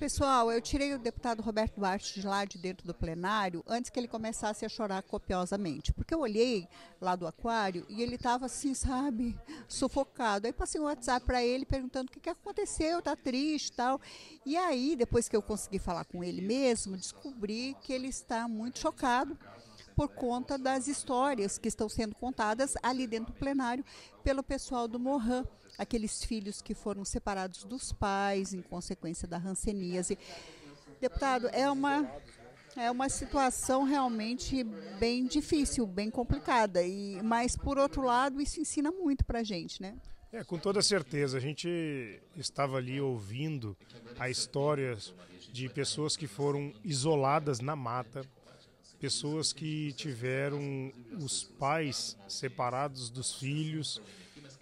Pessoal, eu tirei o deputado Roberto Duarte de lá de dentro do plenário antes que ele começasse a chorar copiosamente, porque eu olhei lá do aquário e ele estava assim, sabe, sufocado. Aí passei um WhatsApp para ele perguntando o que, que aconteceu, tá triste, tal. E aí, depois que eu consegui falar com ele mesmo, descobri que ele está muito chocado por conta das histórias que estão sendo contadas ali dentro do plenário pelo pessoal do Mohan, aqueles filhos que foram separados dos pais em consequência da ranceníase. Deputado, é uma é uma situação realmente bem difícil, bem complicada. E, mas, por outro lado, isso ensina muito para a gente, né? É, com toda certeza. A gente estava ali ouvindo a histórias de pessoas que foram isoladas na mata, pessoas que tiveram os pais separados dos filhos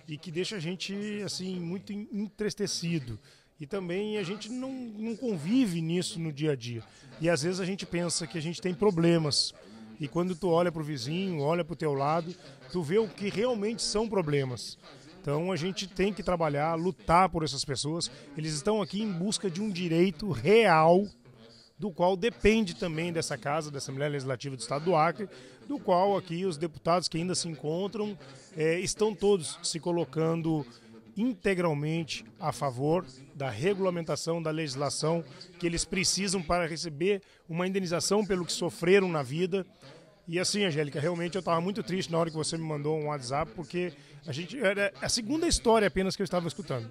e que deixa a gente assim muito entristecido. E também a gente não, não convive nisso no dia a dia. E às vezes a gente pensa que a gente tem problemas. E quando tu olha para o vizinho, olha para o teu lado, tu vê o que realmente são problemas. Então a gente tem que trabalhar, lutar por essas pessoas. Eles estão aqui em busca de um direito real do qual depende também dessa casa, dessa Assembleia Legislativa do Estado do Acre, do qual aqui os deputados que ainda se encontram é, estão todos se colocando integralmente a favor da regulamentação da legislação que eles precisam para receber uma indenização pelo que sofreram na vida. E assim, Angélica, realmente eu estava muito triste na hora que você me mandou um WhatsApp, porque a gente era a segunda história apenas que eu estava escutando,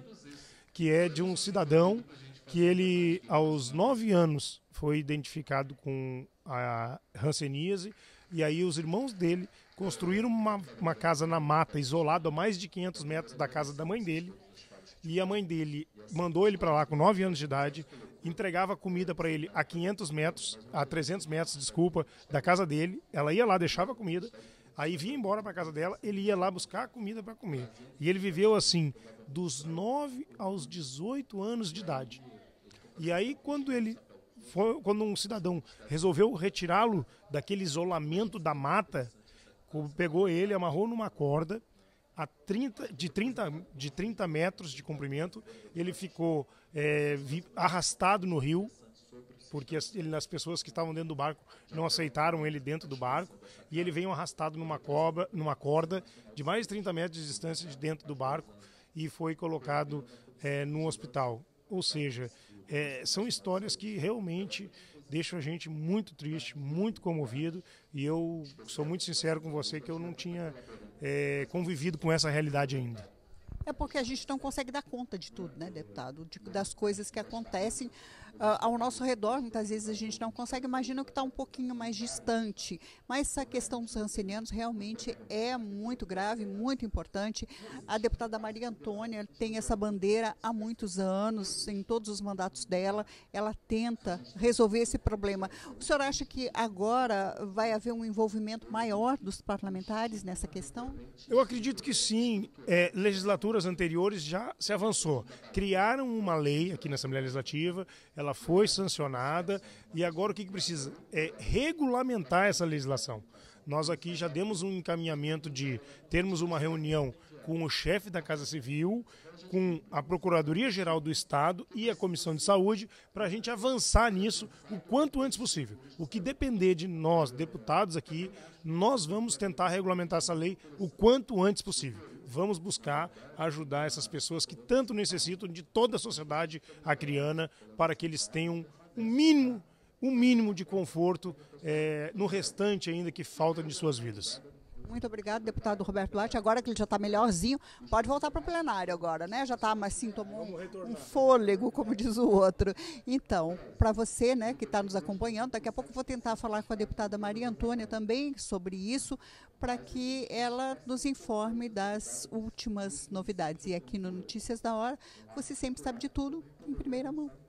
que é de um cidadão que ele aos nove anos foi identificado com a hanseníase e aí os irmãos dele construíram uma, uma casa na mata, isolado a mais de 500 metros da casa da mãe dele. E a mãe dele mandou ele para lá com 9 anos de idade, entregava comida para ele a 500 metros, a 300 metros, desculpa, da casa dele. Ela ia lá, deixava comida, aí vinha embora para casa dela, ele ia lá buscar comida para comer. E ele viveu assim dos 9 aos 18 anos de idade. E aí quando ele foi quando um cidadão resolveu retirá-lo daquele isolamento da mata, pegou ele, amarrou numa corda, a 30, de, 30, de 30 metros de comprimento, ele ficou é, arrastado no rio, porque as, ele, as pessoas que estavam dentro do barco não aceitaram ele dentro do barco, e ele veio arrastado numa, cobra, numa corda de mais de 30 metros de distância de dentro do barco e foi colocado é, no hospital. Ou seja, é, são histórias que realmente deixam a gente muito triste, muito comovido. E eu sou muito sincero com você que eu não tinha é, convivido com essa realidade ainda. É porque a gente não consegue dar conta de tudo, né, deputado? De, das coisas que acontecem. Ah, ao nosso redor, muitas vezes a gente não consegue, imagina que está um pouquinho mais distante. Mas essa questão dos rancenianos realmente é muito grave, muito importante. A deputada Maria Antônia tem essa bandeira há muitos anos, em todos os mandatos dela, ela tenta resolver esse problema. O senhor acha que agora vai haver um envolvimento maior dos parlamentares nessa questão? Eu acredito que sim. É, legislaturas anteriores já se avançou. Criaram uma lei aqui na Assembleia Legislativa, ela ela foi sancionada e agora o que, que precisa? É regulamentar essa legislação. Nós aqui já demos um encaminhamento de termos uma reunião com o chefe da Casa Civil, com a Procuradoria-Geral do Estado e a Comissão de Saúde, para a gente avançar nisso o quanto antes possível. O que depender de nós, deputados aqui, nós vamos tentar regulamentar essa lei o quanto antes possível vamos buscar ajudar essas pessoas que tanto necessitam de toda a sociedade acriana para que eles tenham um mínimo, um mínimo de conforto é, no restante ainda que falta de suas vidas. Muito obrigado, deputado Roberto Blatt. Agora que ele já está melhorzinho, pode voltar para o plenário agora, né? Já está mas sim tomou um, um fôlego, como diz o outro. Então, para você, né, que está nos acompanhando, daqui a pouco vou tentar falar com a deputada Maria Antônia também sobre isso, para que ela nos informe das últimas novidades. E aqui no Notícias da Hora, você sempre sabe de tudo em primeira mão.